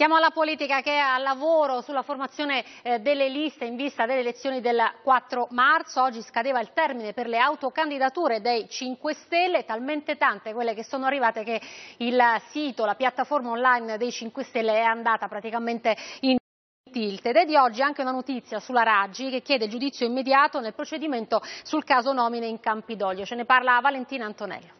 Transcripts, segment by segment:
Siamo alla politica che è al lavoro sulla formazione eh, delle liste in vista delle elezioni del 4 marzo. Oggi scadeva il termine per le autocandidature dei 5 Stelle, talmente tante quelle che sono arrivate che il sito, la piattaforma online dei 5 Stelle è andata praticamente in tilt ed è di oggi anche una notizia sulla Raggi che chiede giudizio immediato nel procedimento sul caso nomine in Campidoglio. Ce ne parla Valentina Antonello.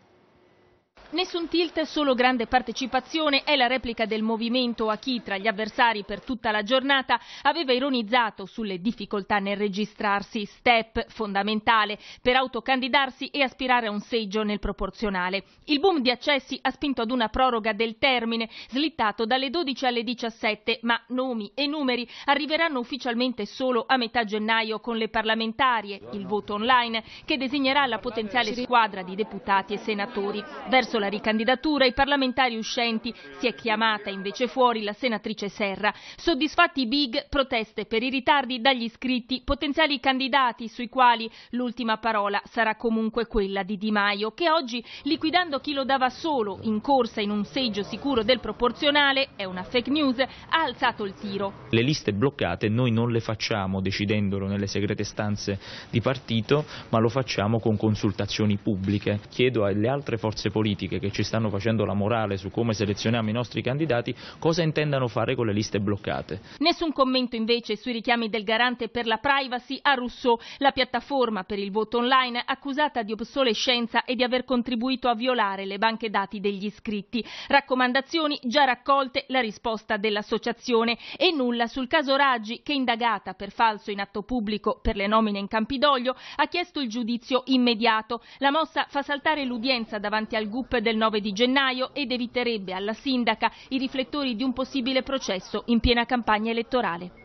Nessun tilt, solo grande partecipazione è la replica del movimento a chi tra gli avversari per tutta la giornata aveva ironizzato sulle difficoltà nel registrarsi, step fondamentale per autocandidarsi e aspirare a un seggio nel proporzionale. Il boom di accessi ha spinto ad una proroga del termine, slittato dalle 12 alle 17, ma nomi e numeri arriveranno ufficialmente solo a metà gennaio con le parlamentarie, il voto online che designerà la potenziale squadra di deputati e senatori. Verso la ricandidatura, i parlamentari uscenti, si è chiamata invece fuori la senatrice Serra. Soddisfatti i big, proteste per i ritardi dagli iscritti, potenziali candidati sui quali l'ultima parola sarà comunque quella di Di Maio, che oggi, liquidando chi lo dava solo in corsa in un seggio sicuro del proporzionale, è una fake news, ha alzato il tiro. Le liste bloccate noi non le facciamo decidendolo nelle segrete stanze di partito, ma lo facciamo con consultazioni pubbliche. Chiedo alle altre forze politiche politiche che ci stanno facendo la morale su come selezioniamo i nostri candidati cosa intendano fare con le liste bloccate. Nessun commento invece sui richiami del garante per la privacy a Rousseau, la piattaforma per il voto online accusata di obsolescenza e di aver contribuito a violare le banche dati degli iscritti. Raccomandazioni già raccolte la risposta dell'associazione e nulla sul caso Raggi che indagata per falso in atto pubblico per le nomine in Campidoglio ha chiesto il giudizio immediato. La mossa fa saltare l'udienza davanti al GUP comunque del 9 di gennaio ed eviterebbe alla sindaca i riflettori di un possibile processo in piena campagna elettorale.